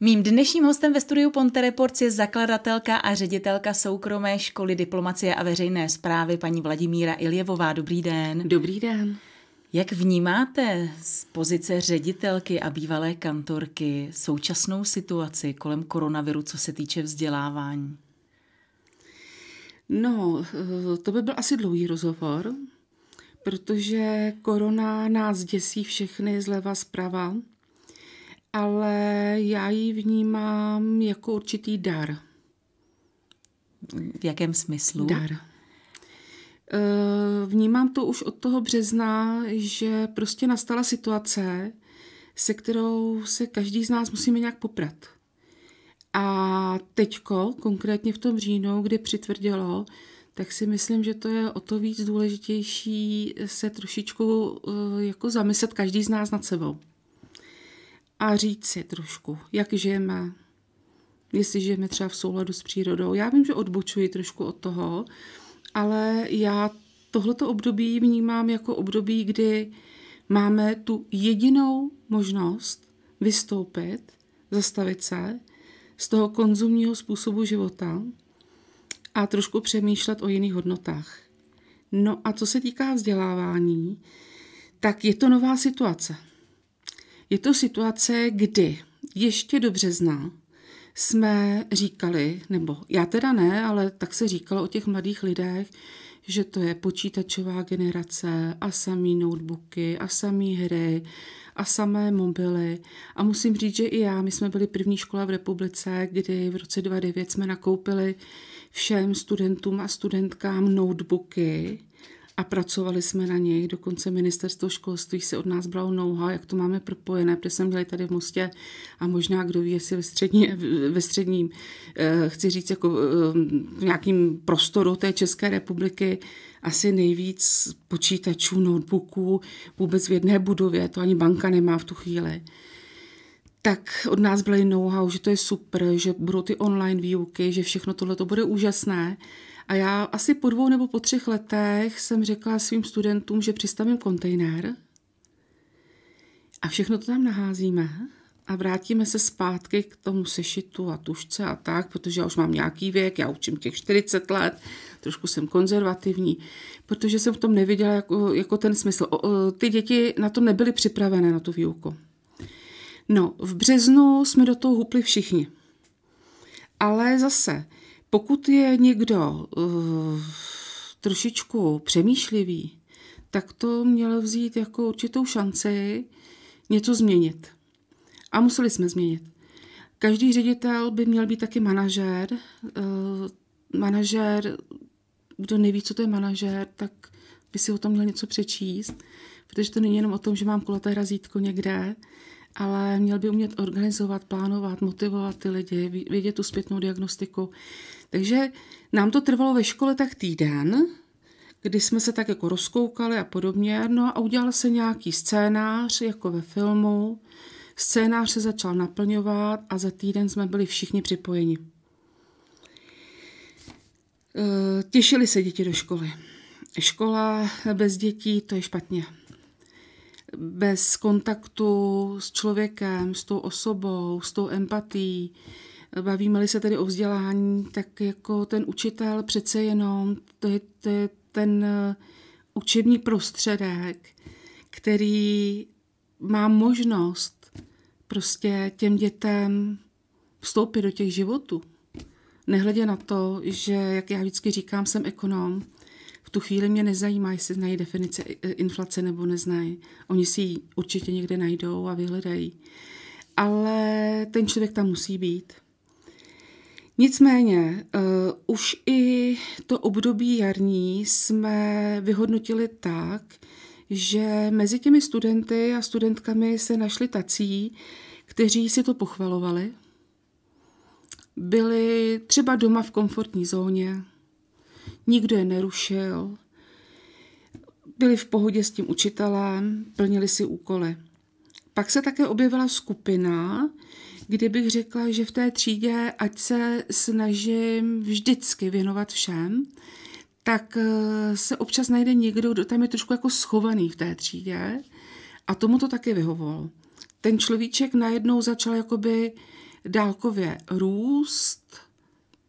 Mým dnešním hostem ve studiu Ponte Reports je zakladatelka a ředitelka soukromé školy diplomacie a veřejné zprávy paní Vladimíra Iljevová. Dobrý den. Dobrý den. Jak vnímáte z pozice ředitelky a bývalé kantorky současnou situaci kolem koronaviru, co se týče vzdělávání? No, eh, to by byl asi dlouhý rozhovor, protože korona nás děsí všechny zleva zprava ale já ji vnímám jako určitý dar. V jakém smyslu? Dar. Eh, vnímám to už od toho března, že prostě nastala situace, se kterou se každý z nás musíme nějak poprat. A teďko, konkrétně v tom říjnu, kdy přitvrdilo, tak si myslím, že to je o to víc důležitější se trošičku eh, jako zamyslet každý z nás nad sebou a říct si trošku, jak žijeme, jestli žijeme třeba v souladu s přírodou. Já vím, že odbočuji trošku od toho, ale já tohleto období vnímám jako období, kdy máme tu jedinou možnost vystoupit, zastavit se z toho konzumního způsobu života a trošku přemýšlet o jiných hodnotách. No a co se týká vzdělávání, tak je to nová situace. Je to situace, kdy ještě do března jsme říkali, nebo já teda ne, ale tak se říkalo o těch mladých lidech, že to je počítačová generace a samý notebooky a samý hry a samé mobily. A musím říct, že i já, my jsme byli první škola v republice, kdy v roce 2009 jsme nakoupili všem studentům a studentkám notebooky a pracovali jsme na něj. Dokonce ministerstvo školství se od nás bralo nouha, jak to máme propojené, protože jsme měli tady v Mostě a možná kdo ví, jestli ve, střední, ve středním, eh, chci říct, jako eh, v nějakým prostoru té České republiky, asi nejvíc počítačů, notebooků vůbec v jedné budově, to ani banka nemá v tu chvíli tak od nás byly know-how, že to je super, že budou ty online výuky, že všechno tohle to bude úžasné. A já asi po dvou nebo po třech letech jsem řekla svým studentům, že přistavím kontejner a všechno to tam naházíme a vrátíme se zpátky k tomu sešitu a tušce a tak, protože já už mám nějaký věk, já učím těch 40 let, trošku jsem konzervativní, protože jsem v tom neviděla jako, jako ten smysl. O, o, ty děti na to nebyly připravené, na tu výuku. No, v březnu jsme do toho hupli všichni. Ale zase, pokud je někdo uh, trošičku přemýšlivý, tak to mělo vzít jako určitou šanci něco změnit. A museli jsme změnit. Každý ředitel by měl být taky manažér. Uh, eh, manažér, kdo neví, co to je manažér, tak by si o tom měl něco přečíst, protože to není jenom o tom, že mám kulaté razítko někde, ale měl by umět organizovat, plánovat, motivovat ty lidi, vědět tu zpětnou diagnostiku. Takže nám to trvalo ve škole tak týden, kdy jsme se tak jako rozkoukali a podobně, no a udělal se nějaký scénář, jako ve filmu. Scénář se začal naplňovat a za týden jsme byli všichni připojeni. E, těšili se děti do školy. Škola bez dětí, to je špatně bez kontaktu s člověkem, s tou osobou, s tou empatí. Bavíme-li se tedy o vzdělání, tak jako ten učitel přece jenom, to je, to je ten eh, učební prostředek, který má možnost prostě těm dětem vstoupit do těch životů. Nehledě na to, že, jak já vždycky říkám, jsem ekonom, v tu chvíli mě nezajímá, jestli znají definice inflace nebo neznají. Oni si ji určitě někde najdou a vyhledají. Ale ten člověk tam musí být. Nicméně, uh, už i to období jarní jsme vyhodnotili tak, že mezi těmi studenty a studentkami se našli tací, kteří si to pochvalovali. Byli třeba doma v komfortní zóně, nikdo je nerušil, byli v pohodě s tím učitelem, plnili si úkoly. Pak se také objevila skupina, kdy bych řekla, že v té třídě, ať se snažím vždycky věnovat všem, tak eh, se občas najde někdo, kdo tam je trošku jako schovaný v té třídě a tomu to taky vyhovol. Ten človíček najednou začal jakoby dálkově růst,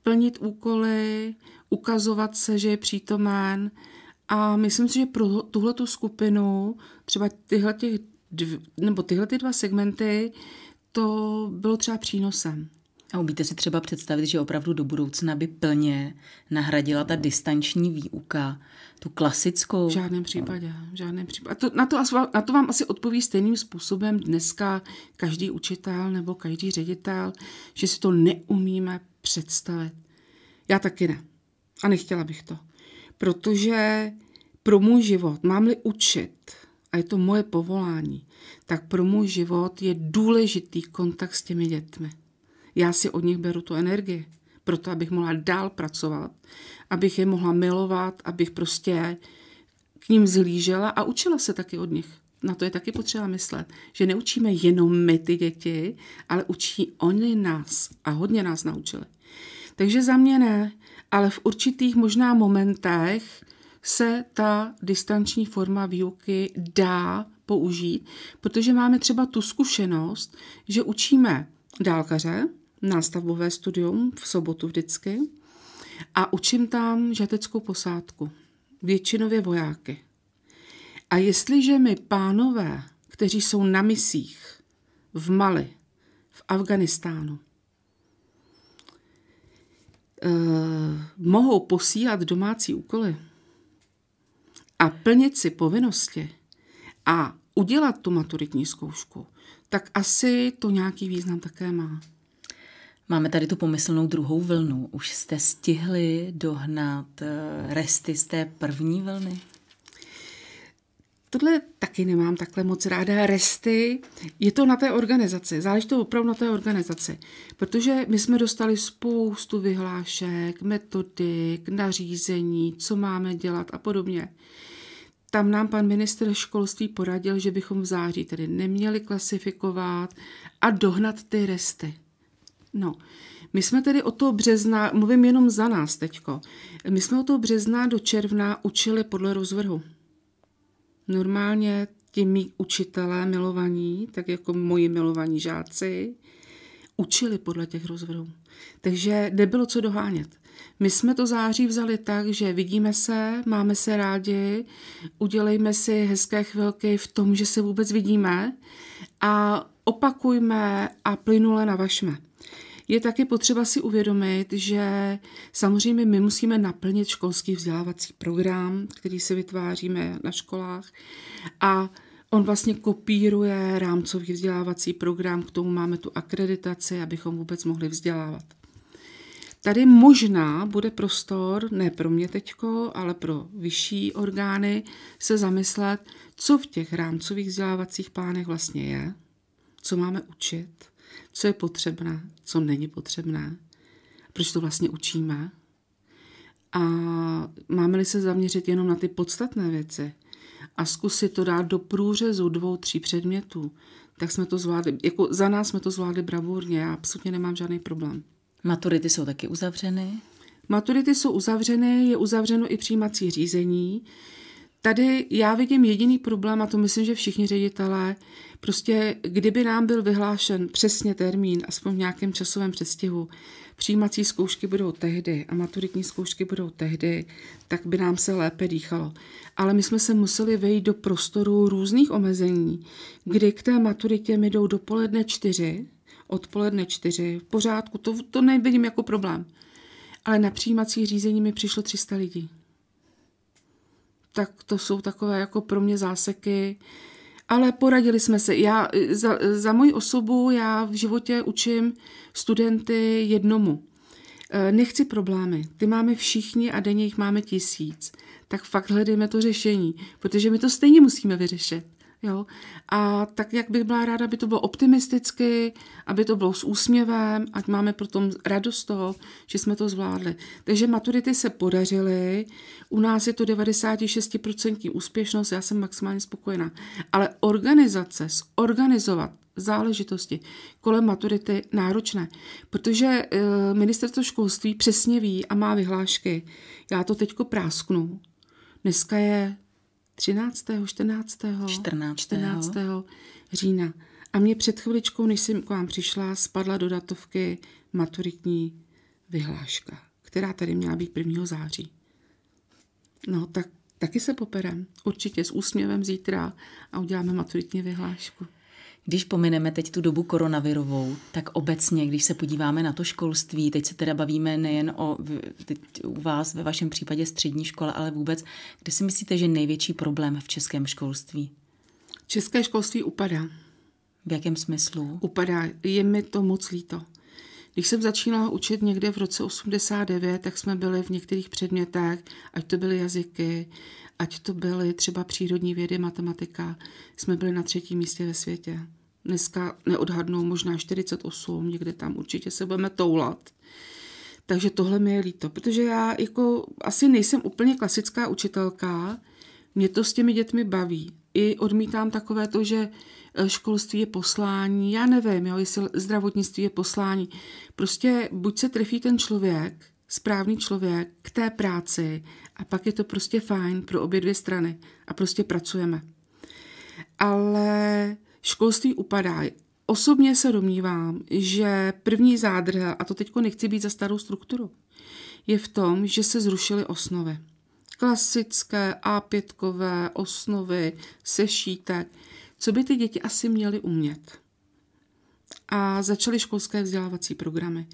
plnit úkoly, ukazovat se, že je přítomen. A myslím si, že pro tuhle skupinu, třeba tyhle těch dv, nebo tyhle ty dva segmenty, to bylo třeba přínosem. A umíte si třeba představit, že opravdu do budoucna by plně nahradila ta distanční výuka, tu klasickou? V žádném případě. V žádném případě. A to, na, to, na to vám asi odpoví stejným způsobem dneska každý učitel nebo každý ředitel, že si to neumíme představit. Já taky ne. A nechtěla bych to. Protože pro můj život mám-li učit, a je to moje povolání, tak pro můj život je důležitý kontakt s těmi dětmi. Já si od nich beru tu energii, proto abych mohla dál pracovat, abych je mohla milovat, abych prostě k ním zhlížela a učila se taky od nich. Na to je taky potřeba myslet, že neučíme jenom my ty děti, ale učí oni nás a hodně nás naučili. Takže za mě ne, ale v určitých možná momentech se ta distanční forma výuky dá použít, protože máme třeba tu zkušenost, že učíme dálkaře, nástavbové studium v sobotu vždycky, a učím tam žateckou posádku, většinově vojáky. A jestliže mi pánové, kteří jsou na misích v Mali, v Afganistánu, Eh, mohou posílat domácí úkoly a plnit si povinnosti a udělat tu maturitní zkoušku, tak asi to nějaký význam také má. Máme tady tu pomyslnou druhou vlnu. Už jste stihli dohnat eh, resty z té první vlny? Tohle taky nemám takhle moc ráda. Resty, je to na té organizaci, záleží to opravdu na té organizaci, protože my jsme dostali spoustu vyhlášek, metodik, nařízení, co máme dělat a podobně. Tam nám pan minister školství poradil, že bychom v září tedy neměli klasifikovat a dohnat ty resty. No, my jsme tedy od toho března, mluvím jenom za nás teďko, my jsme od toho března do června učili podle rozvrhu normálně ti mý učitelé milovaní, tak jako moji milovaní žáci, učili podle těch rozvrhů. Takže nebylo co dohánět. My jsme to září vzali tak, že vidíme se, máme se rádi, udělejme si hezké chvilky v tom, že se vůbec vidíme a opakujme a plynule navažme. Je taky potřeba si uvědomit, že samozřejmě my musíme naplnit školský vzdělávací program, který se vytváříme na školách a On vlastně kopíruje rámcový vzdělávací program, k tomu máme tu akreditaci, abychom vůbec mohli vzdělávat. Tady možná bude prostor, ne pro mě teďko, ale pro vyšší orgány, se zamyslet, co v těch rámcových vzdělávacích plánech vlastně je, co máme učit, co je potřebná, co není potřebná, proč to vlastně učíme. A máme-li se zaměřit jenom na ty podstatné věci a zkusit to dát do průřezu dvou, tří předmětů, tak jsme to zvládli, jako za nás jsme to zvládli bravurně, já absolutně nemám žádný problém. Maturity jsou taky uzavřeny? Maturity jsou uzavřeny, je uzavřeno i přijímací řízení. Tady já vidím jediný problém, a to myslím, že všichni ředitelé, prostě kdyby nám byl vyhlášen přesně termín, aspoň v nějakém časovém přestihu, přijímací zkoušky budou tehdy a maturitní zkoušky budou tehdy, tak by nám se lépe dýchalo. Ale my jsme se museli vejít do prostoru různých omezení, kdy k té maturitě mi jdou dopoledne čtyři, odpoledne čtyři, v pořádku, to, to nevidím jako problém. Ale na přijímací řízení mi přišlo 300 lidí tak to jsou takové jako pro mě záseky. Ale poradili jsme se. Já, za, za moji osobu já v životě učím studenty jednomu. E, nechci problémy. Ty máme všichni a denně jich máme tisíc. Tak fakt hledejme to řešení, protože my to stejně musíme vyřešit. Jo? A tak, jak bych byla ráda, aby to bylo optimisticky, aby to bylo s úsměvem, ať máme potom radost toho, že jsme to zvládli. Takže maturity se podařily, u nás je to 96% úspěšnost, já jsem maximálně spokojená. Ale organizace, zorganizovat záležitosti kolem maturity náročné, protože eh, ministerstvo školství přesně ví a má vyhlášky. Já to teďko prásknu. Dneska je 13. 14. 14. 14. října. A mě před chviličkou, než jsem k vám přišla, spadla do datovky maturitní vyhláška, která tady měla být 1. září. No, tak taky se poperem. Určitě s úsměvem zítra a uděláme maturitní vyhlášku. Když pomineme teď tu dobu koronavirovou, tak obecně, když se podíváme na to školství, teď se teda bavíme nejen o teď u vás, ve vašem případě střední škole, ale vůbec, kde si myslíte, že největší problém v českém školství? České školství upadá. V jakém smyslu? Upadá. Je mi to moc líto. Když jsem začínala učit někde v roce 89, tak jsme byli v některých předmětech, ať to byly jazyky, ať to byly třeba přírodní vědy, matematika, jsme byli na třetím místě ve světě. Dneska neodhadnou možná 48, někde tam určitě se budeme toulat. Takže tohle mi je líto, protože já jako asi nejsem úplně klasická učitelka, mě to s těmi dětmi baví. I odmítám takové to, že eh, školství je poslání, já nevím, jo, jestli zdravotnictví je poslání. Prostě buď se trefí ten člověk, správný člověk k té práci a pak je to prostě fajn pro obě dvě strany a prostě pracujeme. Ale školství upadá. Osobně se domnívám, že první zádrhel, a to teď nechci být za starou strukturu, je v tom, že se zrušily osnovy. Klasické A5 osnovy, sešítek, co by ty děti asi měly umět. A začaly školské vzdělávací programy.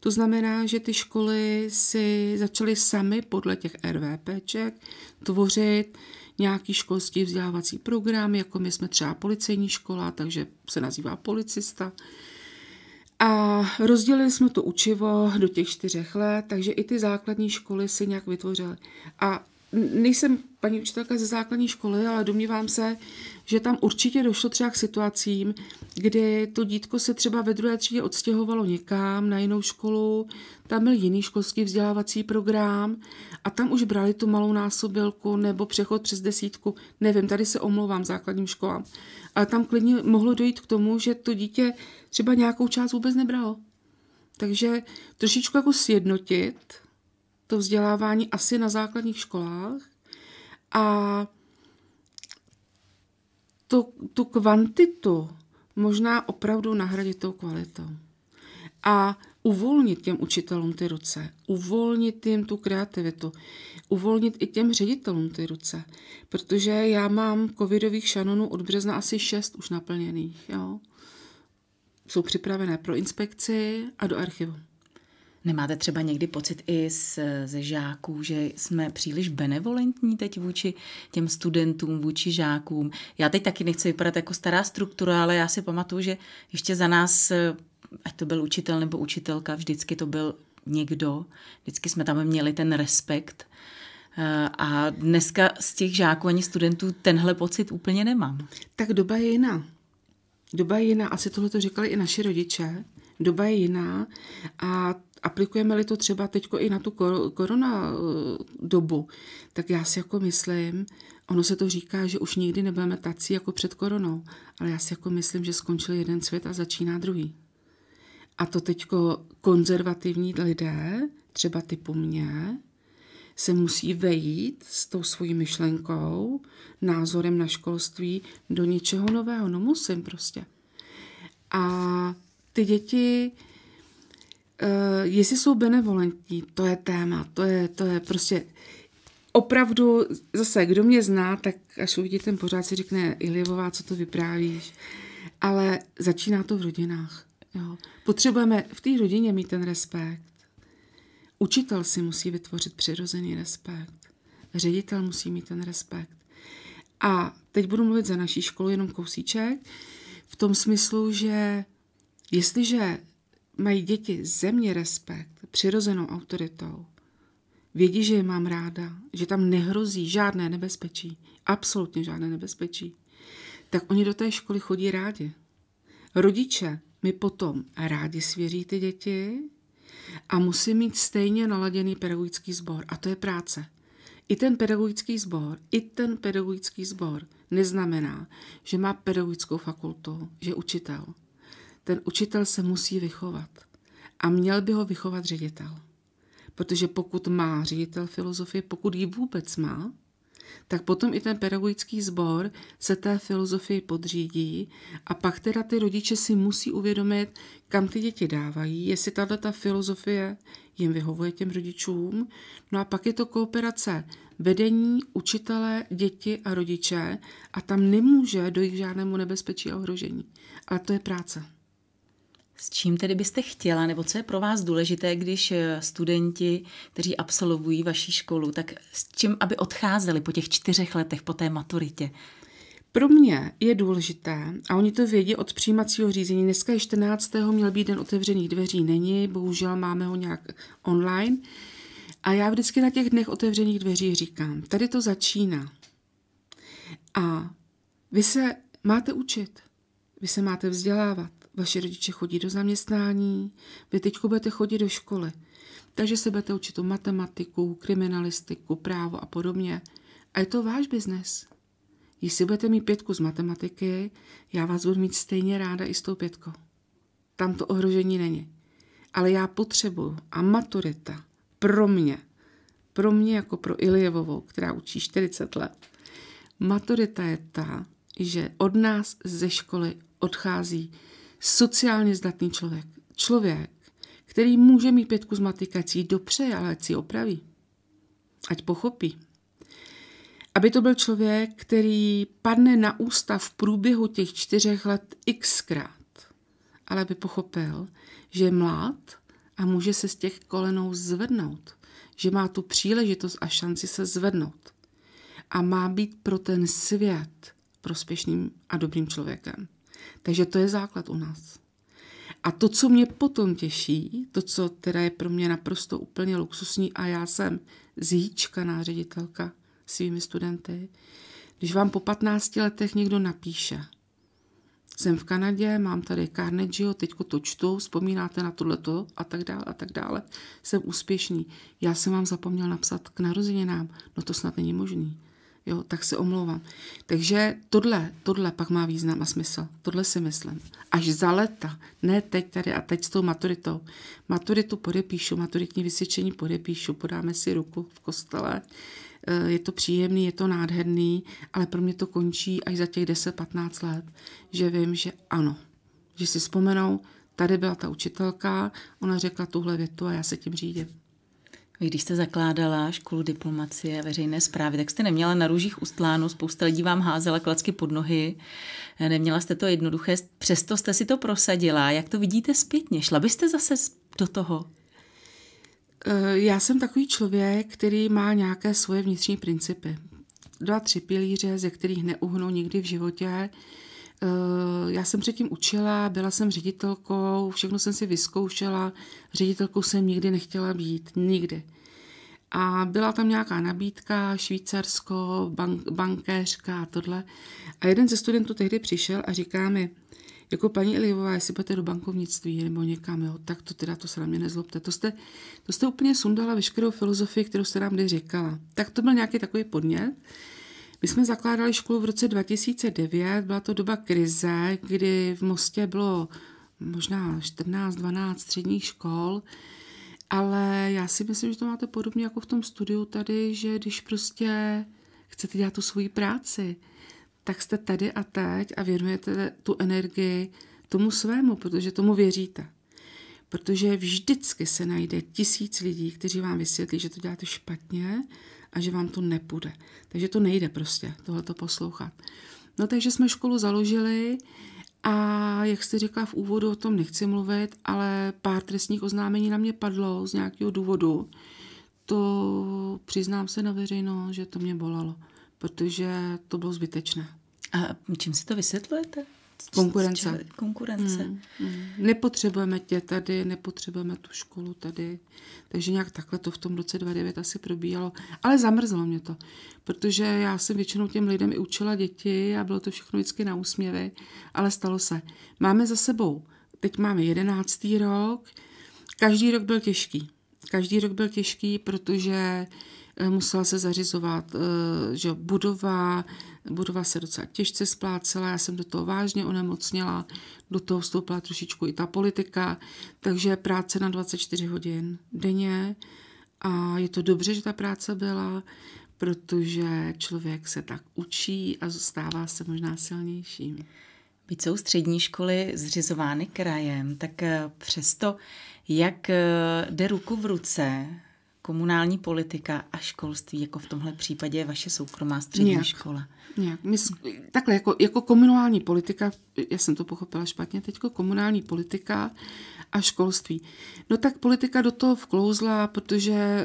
To znamená, že ty školy si začaly sami podle těch RVPček tvořit nějaký školský vzdělávací program, jako my jsme třeba policejní škola, takže se nazývá policista. A rozdělili jsme to učivo do těch čtyřech let, takže i ty základní školy si nějak vytvořily. A nejsem paní učitelka ze základní školy, ale domnívám se, že tam určitě došlo třeba k situacím, kdy to dítko se třeba ve druhé třídě odstěhovalo někam na jinou školu, tam byl jiný školský vzdělávací program a tam už brali tu malou násobilku nebo přechod přes desítku, nevím, tady se omlouvám základním školám, ale tam klidně mohlo dojít k tomu, že to dítě třeba nějakou část vůbec nebralo. Takže trošičku jako sjednotit to vzdělávání asi na základních školách a tu, tu kvantitu možná opravdu nahradit tou kvalitou. A uvolnit těm učitelům ty ruce, uvolnit jim tu kreativitu, uvolnit i těm ředitelům ty ruce, protože já mám covidových šanonů od března asi šest už naplněných. Jo? Jsou připravené pro inspekci a do archivu. Nemáte třeba někdy pocit i z, ze žáků, že jsme příliš benevolentní teď vůči těm studentům, vůči žákům? Já teď taky nechci vypadat jako stará struktura, ale já si pamatuju, že ještě za nás, ať to byl učitel nebo učitelka, vždycky to byl někdo, vždycky jsme tam měli ten respekt. Eh, a dneska z těch žáků ani studentů tenhle pocit úplně nemám. Tak doba je jiná. Doba je jiná, asi tohle to říkali i naši rodiče. Doba je jiná a aplikujeme-li to třeba teď i na tu korona eh, dobu, tak já si jako myslím, ono se to říká, že už nikdy nebudeme tací jako před koronou, ale já si jako myslím, že skončil jeden svět a začíná druhý. A to teďko konzervativní lidé, třeba typu mě, se musí vejít s tou svojí myšlenkou, názorem na školství do něčeho nového. No musím prostě. A ty děti Uh, jestli jsou benevolentní, to je téma, to je, to je prostě opravdu, zase, kdo mě zná, tak až uvidí ten pořád si řekne, Ilivová, co to vyprávíš, ale začíná to v rodinách. Jo. Potřebujeme v té rodině mít ten respekt. Učitel si musí vytvořit přirozený respekt. Ředitel musí mít ten respekt. A teď budu mluvit za naší školu jenom kousíček, v tom smyslu, že jestliže mají děti ze mě respekt, přirozenou autoritou. Vědí, že je mám ráda, že tam nehrozí žádné nebezpečí, absolutně žádné nebezpečí, tak oni do té školy chodí rádi. Rodiče mi potom rádi svěří ty děti a musí mít stejně naladěný pedagogický sbor. A to je práce. I ten pedagogický sbor, i ten pedagogický sbor neznamená, že má pedagogickou fakultu, že je učitel ten učitel se musí vychovat. A měl by ho vychovat ředitel. Protože pokud má ředitel filozofie, pokud ji vůbec má, tak potom i ten pedagogický sbor se té filozofii podřídí a pak teda ty rodiče si musí uvědomit, kam ty děti dávají, jestli tato ta filozofie jim vyhovuje těm rodičům. No a pak je to kooperace vedení, učitele, děti a rodiče a tam nemůže dojít k žádnému nebezpečí a ohrožení. Ale to je práce. S čím tedy byste chtěla, nebo co je pro vás důležité, když eh, studenti, kteří absolvují vaši školu, tak s čím, aby odcházeli po těch čtyřech letech, po té maturitě? Pro mě je důležité, a oni to vědí od přijímacího řízení, dneska je 14. měl být den otevřených dveří, není, bohužel máme ho nějak online. A já vždycky na těch dnech otevřených dveří říkám, tady to začíná. A vy se máte učit, vy se máte vzdělávat. Vaši rodiče chodí do zaměstnání, vy teď budete chodit do školy, takže se budete učit matematiku, kriminalistiku, právo a podobně. A je to váš biznes. Jestli budete mít pětku z matematiky, já vás budu mít stejně ráda i s tou pětkou. Tam to ohrožení není. Ale já potřebuju a maturita pro mě, pro mě jako pro Ilievovou, která učí 40 let, maturita je ta, že od nás ze školy odchází sociálně zdatný člověk. Člověk, který může mít pětku z matiky, ať si ji dopřeje, ale ať si ji opraví. Ať pochopí. Aby to byl člověk, který padne na ústa v průběhu těch čtyřech let xkrát, ale aby pochopil, že je mlád a může se z těch kolenou zvednout, že má tu příležitost a šanci se zvednout a má být pro ten svět prospěšným a dobrým člověkem. Takže to je základ u nás. A to, co mě potom těší, to, co teda je pro mě naprosto úplně luxusní, a já jsem zjíčkaná ředitelka svými studenty, když vám po 15 letech někdo napíše, jsem v Kanadě, mám tady Carnegie, teď to čtu, vzpomínáte na tohleto a tak dále a tak dále. Jsem úspěšný. Já jsem vám zapomněl napsat k narozeninám. No to snad není možný jo, tak se omlouvám. Takže tohle, tohle pak má význam a smysl. Tohle si myslím. Až za leta, ne teď tady a teď s tou maturitou. Maturitu podepíšu, maturitní vysvědčení podepíšu, podáme si ruku v kostele, eh, je to příjemný, je to nádherný, ale pro mě to končí až za těch 10-15 let, že vím, že ano, že si vzpomenou, tady byla ta učitelka, ona řekla tuhle větu a já se tím řídím. Vy, když jste zakládala školu diplomacie a veřejné zprávy, tak jste neměla na růžích ustlánu, spousta lidí vám házela klacky pod nohy, neměla jste to jednoduché, přesto jste si to prosadila. Jak to vidíte zpětně? Šla byste zase do toho? Eh, já jsem takový člověk, který má nějaké svoje vnitřní principy. Dva, tři pilíře, ze kterých neuhnu nikdy v životě. Eh, já jsem předtím učila, byla jsem ředitelkou, všechno jsem si vyzkoušela, ředitelkou jsem nikdy nechtěla být, nikdy. A byla tam nějaká nabídka, Švýcarsko, bank, bankéřka a tohle. A jeden ze studentů tehdy přišel a říká mi, jako paní Elivová, jestli budete do bankovnictví nebo někam, jo, tak to teda to se na mě nezlobte. To jste, to jste úplně sundala veškerou filozofii, kterou jste nám kdy říkala. Tak to byl nějaký takový podnět. My jsme zakládali školu v roce 2009, byla to doba krize, kdy v Mostě bylo možná 14, 12 středních škol, ale já si myslím, že to máte podobně jako v tom studiu tady, že když prostě chcete dělat tu svoji práci, tak jste tady a teď a věnujete tu energii tomu svému, protože tomu věříte. Protože vždycky se najde tisíc lidí, kteří vám vysvětlí, že to děláte špatně, a že vám to nepůjde. Takže to nejde prostě tohleto poslouchat. No takže jsme školu založili a jak jste řekla v úvodu, o tom nechci mluvit, ale pár trestních oznámení na mě padlo z nějakého důvodu. To přiznám se na veřejno, že to mě bolalo, protože to bylo zbytečné. A čím si to vysvětlujete? Konkurence. Konkurence. Hmm. Hmm. Nepotřebujeme tě tady, nepotřebujeme tu školu tady. Takže nějak takhle to v tom roce 29 asi probíjelo. Ale zamrzlo mě to, protože já jsem většinou těm lidem i učila děti a bylo to všechno vždycky na úsměvy, ale stalo se. Máme za sebou, teď máme jedenáctý rok, každý rok byl těžký. Každý rok byl těžký, protože eh, musela se zařizovat eh, že budova, budova se docela těžce splácela, já jsem do toho vážně onemocněla, do toho vstoupila trošičku i ta politika, takže práce na 24 hodin denně a je to dobře, že ta práce byla, protože člověk se tak učí a zůstává se možná silnějším. Byť jsou střední školy zřizovány krajem, tak eh, přesto, jak eh, jde ruku v ruce komunální politika a školství, jako v tomhle případě vaše soukromá střední nějak, škola? Nějak. My, takhle, jako, jako komunální politika, já jsem to pochopila špatně teď, jako komunální politika a školství. No tak politika do toho vklouzla, protože, eh,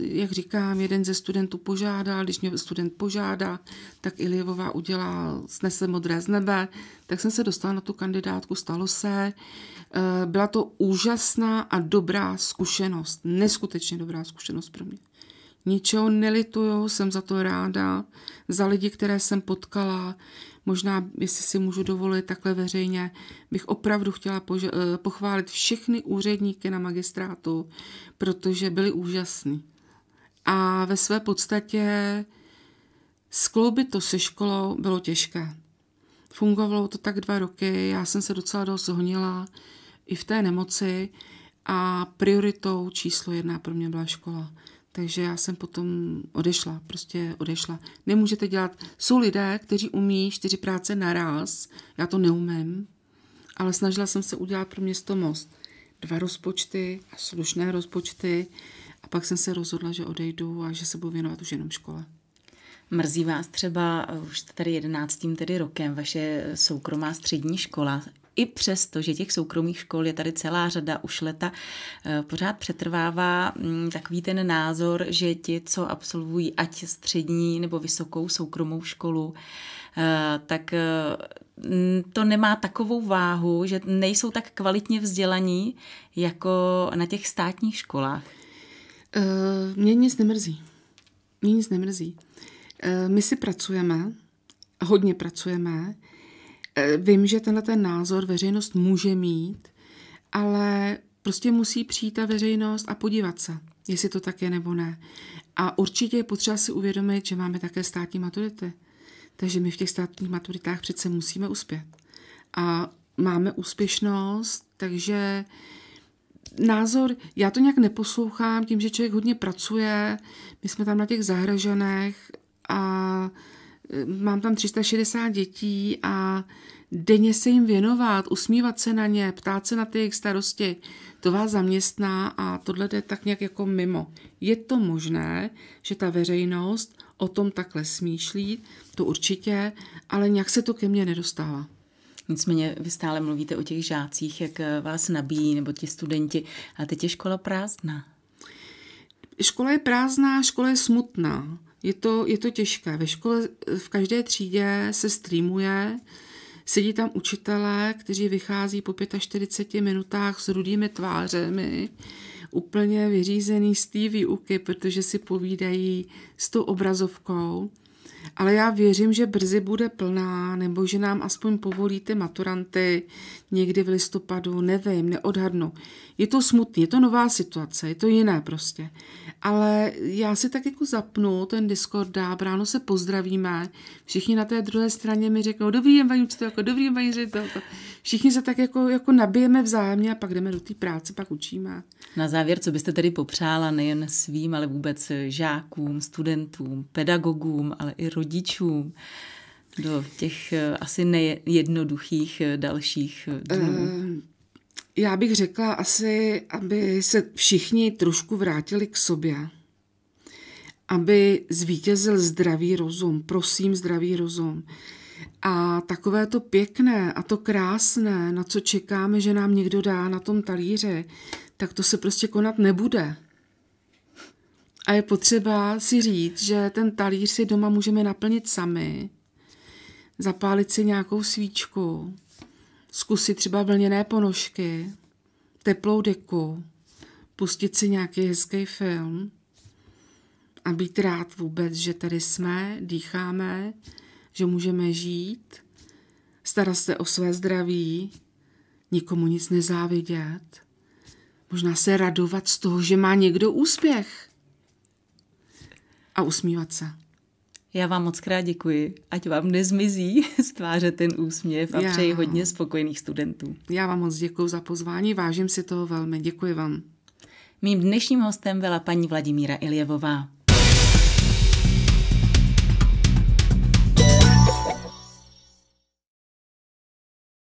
jak říkám, jeden ze studentů požádá, když mě student požádá, tak Ilievová udělá, snese modré z nebe, tak jsem se dostala na tu kandidátku, stalo se. Eh, byla to úžasná a dobrá zkušenost, neskutečně dobrá zkušenost pro mě. Ničeho nelituju, jsem za to ráda, za lidi, které jsem potkala. Možná, jestli si můžu dovolit takhle veřejně, bych opravdu chtěla pož- eh, pochválit všechny úředníky na magistrátu, protože byli úžasní. A ve své podstatě skloubit to se školou bylo těžké. Fungovalo to tak dva roky, já jsem se docela dost honila i v té nemoci, a prioritou číslo jedna pro mě byla škola. Takže já jsem potom odešla, prostě odešla. Nemůžete dělat, jsou lidé, kteří umí čtyři práce naraz, já to neumím, ale snažila jsem se udělat pro město Most dva rozpočty a slušné rozpočty a pak jsem se rozhodla, že odejdu a že se budu věnovat už jenom škole. Mrzí vás třeba eh, už tady jedenáctým tedy rokem vaše soukromá střední škola, i přesto, že těch soukromých škol je tady celá řada už leta, eh, pořád přetrvává mm, takový ten názor, že ti, co absolvují ať střední nebo vysokou soukromou školu, eh, tak eh, to nemá takovou váhu, že nejsou tak kvalitně vzdělaní jako na těch státních školách. Mě nic nemrzí. Mě nic nemrzí. My si pracujeme, hodně pracujeme. Eh, vím, že tenhle ten názor veřejnost může mít, ale prostě musí přijít ta veřejnost a podívat se, jestli to tak je nebo ne. A určitě je potřeba si uvědomit, že máme také státní maturity. Takže my v těch státních maturitách přece musíme uspět. A máme úspěšnost, takže názor, já to nějak neposlouchám tím, že člověk hodně pracuje, my jsme tam na těch zahraženech a mám tam 360 dětí a denně se jim věnovat, usmívat se na ně, ptát se na ty jejich starosti, to vás zaměstná a tohle jde tak nějak jako mimo. Je to možné, že ta veřejnost o tom takhle smýšlí, to určitě, ale nějak se to ke mně nedostává. Nicméně vy stále mluvíte o těch žácích, jak vás nabíjí, nebo ti studenti, a teď je škola prázdná. Škola je prázdná, škola je smutná. Je to, je to těžké. Ve škole v každé třídě se streamuje, sedí tam učitelé, kteří vychází po 45 minutách s rudými tvářemi, úplně vyřízený z té výuky, protože si povídají s tou obrazovkou ale já věřím, že brzy bude plná, nebo že nám aspoň povolí ty maturanty někdy v listopadu, nevím, neodhadnu. Je to smutný, je to nová situace, je to jiné prostě. Ale já si tak jako zapnu ten Discord, dá, bráno se pozdravíme, všichni na té druhé straně mi řeknou, dobrý den, paní jako, dobrý den, paní to. Všichni se tak jako, jako nabijeme vzájemně a pak jdeme do té práce, pak učíme. Na závěr, co byste tedy popřála nejen svým, ale vůbec žákům, studentům, pedagogům, ale i rodičům do těch eh, asi nejednoduchých eh, dalších eh, dnů? Já bych řekla asi, aby se všichni trošku vrátili k sobě. Aby zvítězil zdravý rozum, prosím zdravý rozum. A takové to pěkné a to krásné, na co čekáme, že nám někdo dá na tom talíře, tak to se prostě konat nebude. A je potřeba si říct, že ten talíř si doma můžeme naplnit sami, zapálit si nějakou svíčku, zkusit třeba vlněné ponožky, teplou deku, pustit si nějaký hezký film a být rád vůbec, že tady jsme, dýcháme, že můžeme žít, starat se o své zdraví, nikomu nic nezávidět, možná se radovat z toho, že má někdo úspěch a usmívat se. Já vám moc krát děkuji. Ať vám nezmizí z tváře ten úsměv a Já. přeji hodně spokojených studentů. Já vám moc děkuji za pozvání, vážím si toho velmi. Děkuji vám. Mým dnešním hostem byla paní Vladimíra Iljevová.